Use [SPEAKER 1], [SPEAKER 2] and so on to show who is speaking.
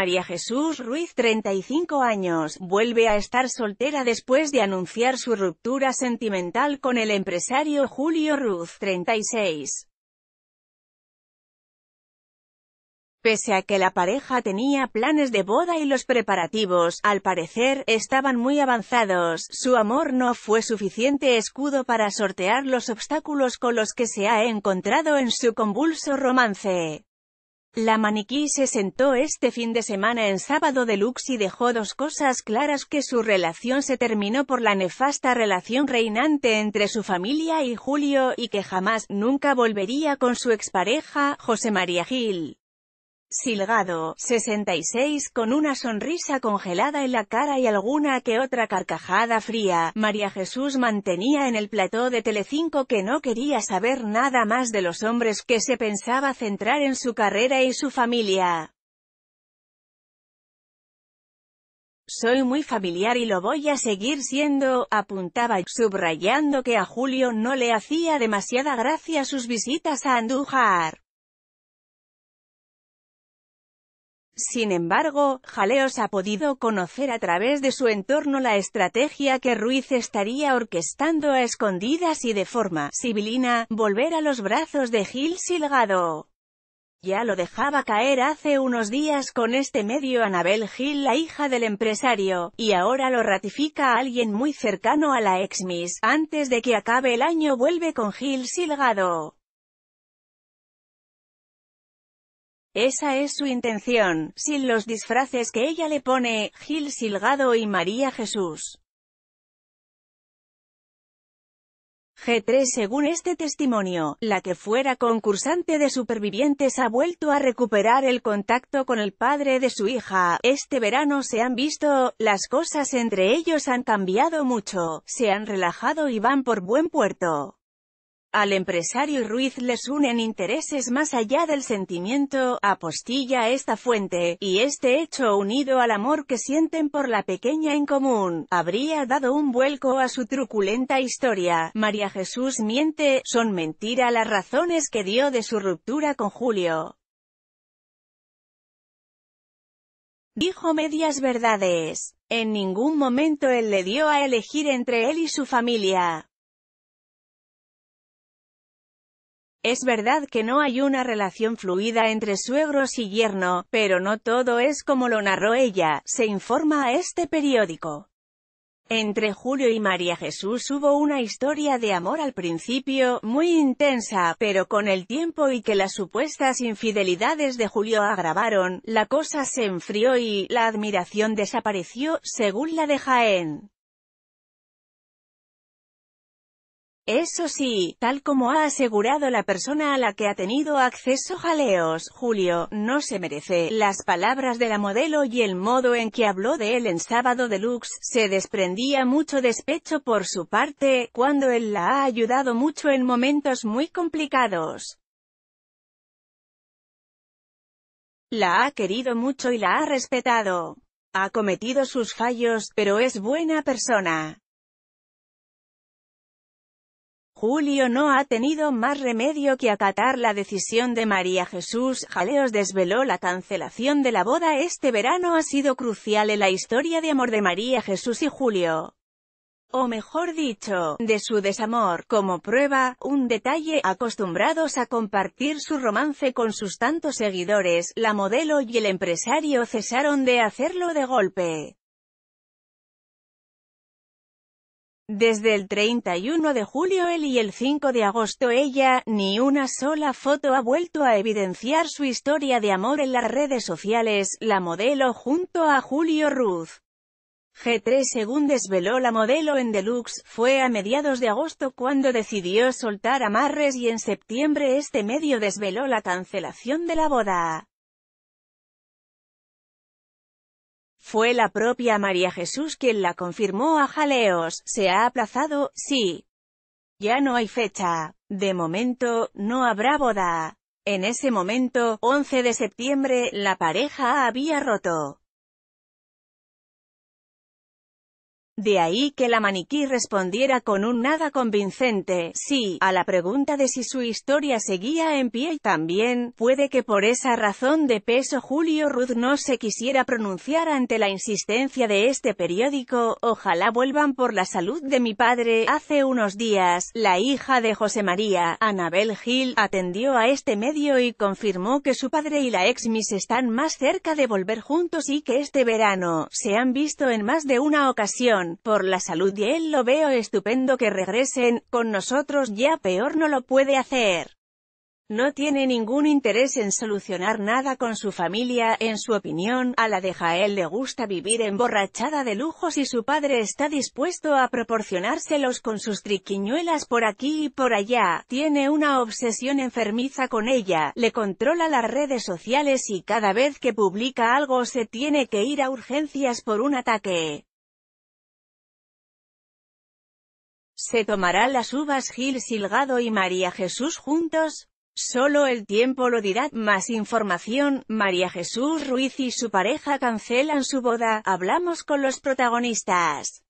[SPEAKER 1] María Jesús Ruiz, 35 años, vuelve a estar soltera después de anunciar su ruptura sentimental con el empresario Julio Ruiz, 36. Pese a que la pareja tenía planes de boda y los preparativos, al parecer, estaban muy avanzados, su amor no fue suficiente escudo para sortear los obstáculos con los que se ha encontrado en su convulso romance. La maniquí se sentó este fin de semana en Sábado Deluxe y dejó dos cosas claras que su relación se terminó por la nefasta relación reinante entre su familia y Julio, y que jamás, nunca volvería con su expareja, José María Gil. Silgado, 66 con una sonrisa congelada en la cara y alguna que otra carcajada fría, María Jesús mantenía en el plató de Telecinco que no quería saber nada más de los hombres que se pensaba centrar en su carrera y su familia. soy muy familiar y lo voy a seguir siendo, apuntaba, subrayando que a Julio no le hacía demasiada gracia sus visitas a Andújar. Sin embargo, Jaleos ha podido conocer a través de su entorno la estrategia que Ruiz estaría orquestando a escondidas y de forma sibilina, volver a los brazos de Gil Silgado. Ya lo dejaba caer hace unos días con este medio Anabel Gil, la hija del empresario, y ahora lo ratifica alguien muy cercano a la ex Miss. Antes de que acabe el año vuelve con Gil Silgado. Esa es su intención, sin los disfraces que ella le pone, Gil Silgado y María Jesús. G3 Según este testimonio, la que fuera concursante de Supervivientes ha vuelto a recuperar el contacto con el padre de su hija. Este verano se han visto, las cosas entre ellos han cambiado mucho, se han relajado y van por buen puerto. Al empresario Ruiz les unen intereses más allá del sentimiento, apostilla esta fuente, y este hecho unido al amor que sienten por la pequeña en común, habría dado un vuelco a su truculenta historia. María Jesús miente, son mentira las razones que dio de su ruptura con Julio. dijo medias verdades. En ningún momento él le dio a elegir entre él y su familia. Es verdad que no hay una relación fluida entre suegros y yerno, pero no todo es como lo narró ella, se informa a este periódico. Entre Julio y María Jesús hubo una historia de amor al principio, muy intensa, pero con el tiempo y que las supuestas infidelidades de Julio agravaron, la cosa se enfrió y, la admiración desapareció, según la de Jaén. Eso sí, tal como ha asegurado la persona a la que ha tenido acceso Jaleos, Julio, no se merece. Las palabras de la modelo y el modo en que habló de él en Sábado Deluxe, se desprendía mucho despecho por su parte, cuando él la ha ayudado mucho en momentos muy complicados. La ha querido mucho y la ha respetado. Ha cometido sus fallos, pero es buena persona. Julio no ha tenido más remedio que acatar la decisión de María Jesús Jaleos desveló la cancelación de la boda este verano ha sido crucial en la historia de amor de María Jesús y Julio. O mejor dicho, de su desamor, como prueba, un detalle, acostumbrados a compartir su romance con sus tantos seguidores, la modelo y el empresario cesaron de hacerlo de golpe. Desde el 31 de julio él y el 5 de agosto ella, ni una sola foto ha vuelto a evidenciar su historia de amor en las redes sociales, la modelo junto a Julio Ruth. G3 según desveló la modelo en Deluxe, fue a mediados de agosto cuando decidió soltar amarres y en septiembre este medio desveló la cancelación de la boda. Fue la propia María Jesús quien la confirmó a Jaleos, se ha aplazado, sí. Ya no hay fecha. De momento, no habrá boda. En ese momento, 11 de septiembre, la pareja había roto. De ahí que la maniquí respondiera con un nada convincente, sí, a la pregunta de si su historia seguía en pie y también, puede que por esa razón de peso Julio Ruth no se quisiera pronunciar ante la insistencia de este periódico, ojalá vuelvan por la salud de mi padre. Hace unos días, la hija de José María, Anabel Gil, atendió a este medio y confirmó que su padre y la ex Miss están más cerca de volver juntos y que este verano, se han visto en más de una ocasión por la salud y él lo veo estupendo que regresen, con nosotros ya peor no lo puede hacer. No tiene ningún interés en solucionar nada con su familia, en su opinión, a la de Jael le gusta vivir emborrachada de lujos y su padre está dispuesto a proporcionárselos con sus triquiñuelas por aquí y por allá, tiene una obsesión enfermiza con ella, le controla las redes sociales y cada vez que publica algo se tiene que ir a urgencias por un ataque. se tomará las uvas Gil Silgado y María Jesús juntos, Solo el tiempo lo dirá. Más información, María Jesús Ruiz y su pareja cancelan su boda, hablamos con los protagonistas.